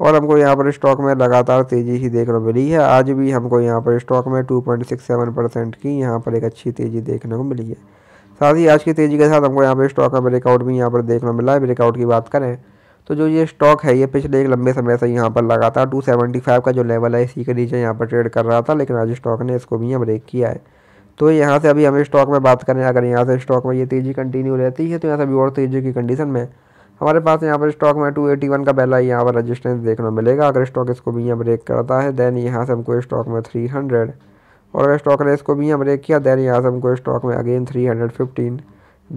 और हमको यहाँ पर स्टॉक में लगातार तेज़ी ही देखने को मिली है आज भी हमको यहाँ पर स्टॉक में 2.67 परसेंट की यहाँ पर एक अच्छी तेज़ी देखने को मिली है साथ ही आज की तेज़ी के साथ हमको यहाँ पर स्टॉक का ब्रेकआउट भी यहाँ पर देखने को मिला है ब्रेकआउट की बात करें तो जो ये स्टॉक है ये पिछले एक लंबे समय से यहाँ पर लगातार टू सेवेंटी फाइव का जो लेवल है इसी के नीचे यहाँ पर ट्रेड कर रहा था लेकिन आज स्टॉक ने इसको भी यहाँ ब्रेक किया है तो यहाँ से अभी हमें स्टॉक में बात करें अगर यहाँ से स्टॉक में ये तेज़ी कंटिन्यू रहती है तो यहाँ से अभी और तेज़ी की कंडीशन में हमारे पास यहाँ पर स्टॉक में टू एटी वन का पहला यहाँ पर रजिस्टेंस देखना मिलेगा अगर स्टॉक इसको भी यहाँ ब्रेक करता है देन यहाँ से हमको स्टॉक में थ्री हंड्रेड और अगर स्टॉक ने इसको भी यहाँ ब्रेक किया देन यहाँ से हमको स्टॉक में अगेन थ्री फिफ्टीन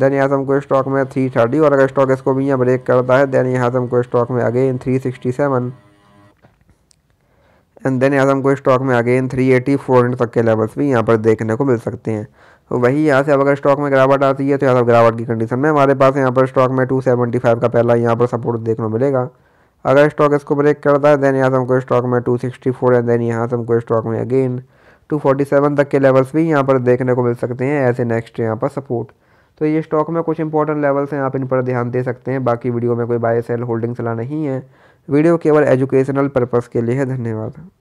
देन यहाँ से हमको स्टॉक में थ्री थर्टी और अगर स्टॉक इसको भी यहाँ ब्रेक करता है देन यहाँ से हमको स्टॉक में again three sixty seven and then यहाँ से हमको स्टॉक में अगेन थ्री एटी फोर तक के लेवल्स भी यहाँ पर देखने को मिल सकते हैं तो वही यहाँ से अब अगर स्टॉक में गिरावट आती है तो यहाँ पर गिरावट की कंडीशन में हमारे पास यहाँ पर स्टॉक में टू सेवेंटी फाइव का पहला यहाँ पर सपोर्ट देखने को मिलेगा अगर स्टॉक इसको ब्रेक करता है देन यहाँ से हमको स्टॉक में two sixty four and then यहाँ से हमको स्टॉक में अगेन टू सेवन तक के लेवल्स भी यहाँ पर देखने को मिल सकते हैं ऐसे नेक्स्ट यहाँ पर सपोर्ट तो ये स्टॉक में कुछ इंपॉर्टेंट लेवल्स हैं आप इन पर ध्यान दे सकते हैं बाकी वीडियो में कोई बाय सेल होल्डिंग सलाह नहीं है वीडियो केवल एजुकेशनल पर्पज़ के लिए है धन्यवाद